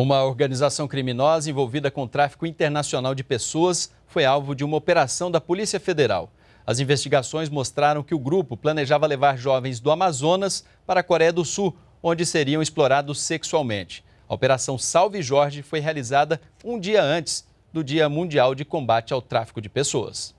Uma organização criminosa envolvida com tráfico internacional de pessoas foi alvo de uma operação da Polícia Federal. As investigações mostraram que o grupo planejava levar jovens do Amazonas para a Coreia do Sul, onde seriam explorados sexualmente. A Operação Salve Jorge foi realizada um dia antes do Dia Mundial de Combate ao Tráfico de Pessoas.